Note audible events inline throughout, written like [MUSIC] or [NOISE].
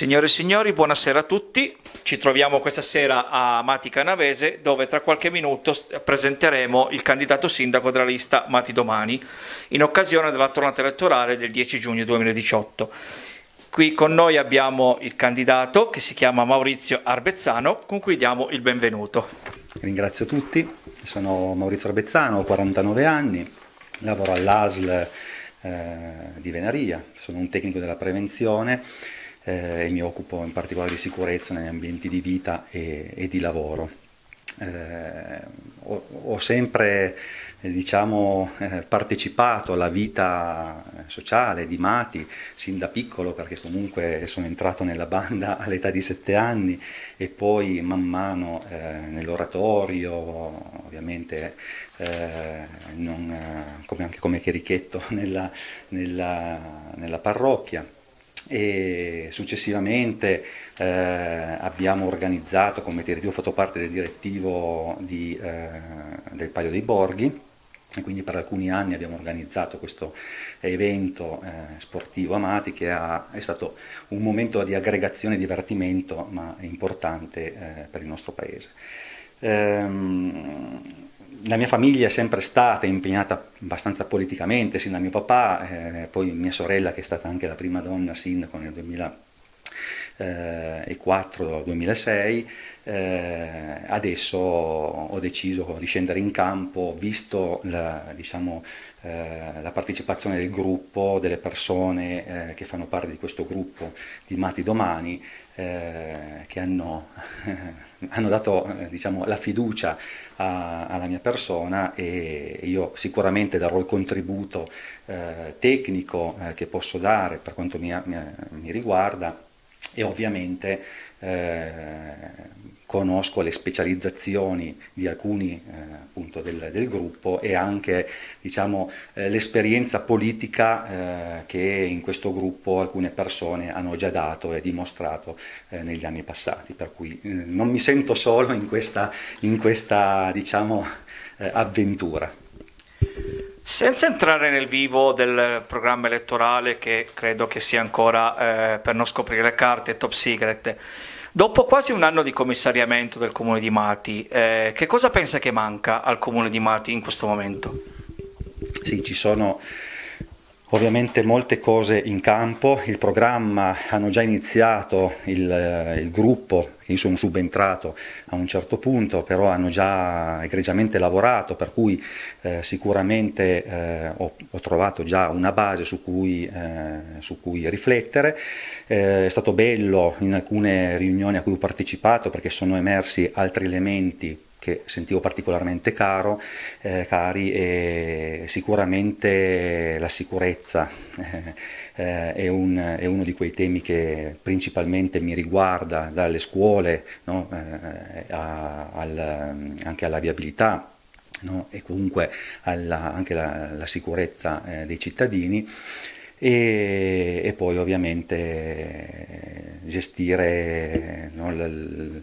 Signore e signori, buonasera a tutti. Ci troviamo questa sera a Mati Canavese dove tra qualche minuto presenteremo il candidato sindaco della lista Mati Domani in occasione della tornata elettorale del 10 giugno 2018. Qui con noi abbiamo il candidato che si chiama Maurizio Arbezzano con cui diamo il benvenuto. Ringrazio tutti, sono Maurizio Arbezzano, ho 49 anni, lavoro all'ASL eh, di Venaria, sono un tecnico della prevenzione eh, e mi occupo in particolare di sicurezza negli ambienti di vita e, e di lavoro. Eh, ho, ho, sempre eh, diciamo, eh, partecipato alla vita sociale di Mati sin da piccolo perché comunque sono entrato nella banda [LAUGHS] all'età di sette anni e poi man mano eh, nell'oratorio, ovviamente eh, non, eh, come, anche come cherichetto [LAUGHS] nella, nella, nella parrocchia e successivamente eh, abbiamo organizzato, come direttivo, ho fatto parte del direttivo di, eh, del Palio dei Borghi e quindi per alcuni anni abbiamo organizzato questo evento eh, sportivo Amati che ha, è stato un momento di aggregazione e divertimento ma importante eh, per il nostro paese. Ehm, la mia famiglia è sempre stata impegnata abbastanza politicamente, sin da mio papà, eh, poi mia sorella che è stata anche la prima donna sindaco nel 2000 eh, 2006, eh, adesso ho deciso di scendere in campo, visto la, diciamo, eh, la partecipazione del gruppo, delle persone eh, che fanno parte di questo gruppo di Mati Domani, eh, che hanno, [LAUGHS] hanno dato eh, diciamo, la fiducia a, alla mia persona e io sicuramente darò il contributo eh, tecnico che posso dare per quanto mi, mi, mi riguarda e ovviamente eh, conosco le specializzazioni di alcuni eh, appunto del, del, gruppo e anche diciamo, eh, l'esperienza politica eh, che in questo gruppo alcune persone hanno già dato e dimostrato eh, negli anni passati, per cui eh, non mi sento solo in questa, in questa diciamo, avventura. Senza entrare nel vivo del programma elettorale che credo che sia ancora eh, per non scoprire le carte top secret, dopo quasi un anno di commissariamento del comune di Mati, eh, che cosa pensa che manca al comune di Mati in questo momento? Sì, ci sono Ovviamente molte cose in campo, il programma hanno già iniziato il, eh, il gruppo io sono subentrato a un certo punto, però hanno già egregiamente lavorato, per cui eh, sicuramente eh, ho, ho, trovato già una base su cui, eh, su cui riflettere. Eh, è stato bello in alcune riunioni a cui ho partecipato perché sono emersi altri elementi che sentivo particolarmente caro, eh, cari e sicuramente la sicurezza eh, eh, è, un, è, uno di quei temi che principalmente mi riguarda dalle scuole no? eh, a, al, anche alla viabilità. No? e comunque alla, anche alla sicurezza eh, dei cittadini e, e poi ovviamente gestire no, l, l,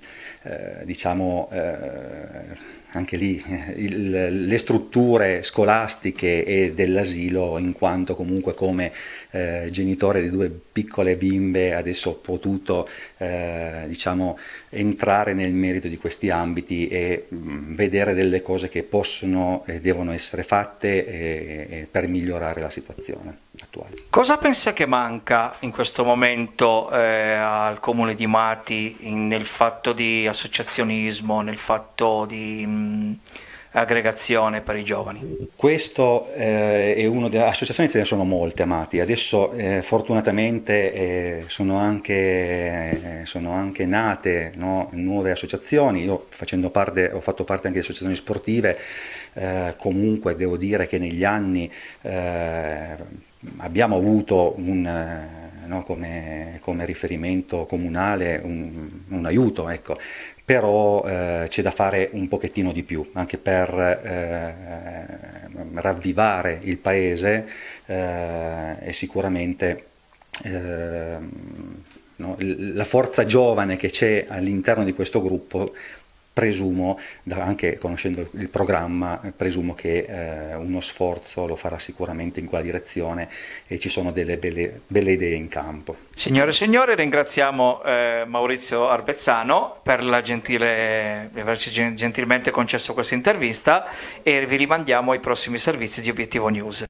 eh, diciamo, eh, anche lì eh, il, le strutture scolastiche e dell'asilo in quanto comunque come eh, genitore di due piccole bimbe adesso ho potuto eh, diciamo, entrare nel merito di questi ambiti e mh, mm, vedere delle cose che possono e devono essere fatte e, e per migliorare la situazione attuali. Cosa pensa che manca in questo momento eh, al comune di Mati in, nel fatto di associazionismo, nel fatto di mh, mm, aggregazione per i giovani? Questo eh, è uno delle associazioni, ce ne sono molte a Mati, adesso eh, fortunatamente eh, sono anche, eh, sono, anche, nate no, nuove associazioni, io parte, ho fatto parte anche di associazioni sportive, eh, comunque devo dire che negli anni abbiamo avuto un, eh, no, come, come, riferimento comunale un, un aiuto, ecco. però eh, c'è da fare un pochettino di più, anche per eh, ravvivare il paese eh, e sicuramente ehm, no, la forza giovane che c'è all'interno di questo gruppo presumo, anche conoscendo il programma, presumo che eh, uno sforzo lo farà sicuramente in quella direzione e ci sono delle belle, belle idee in campo. Signore e signori, ringraziamo eh, Maurizio Arbezzano per gentile, averci gentilmente concesso questa intervista e vi rimandiamo ai prossimi servizi di Obiettivo News.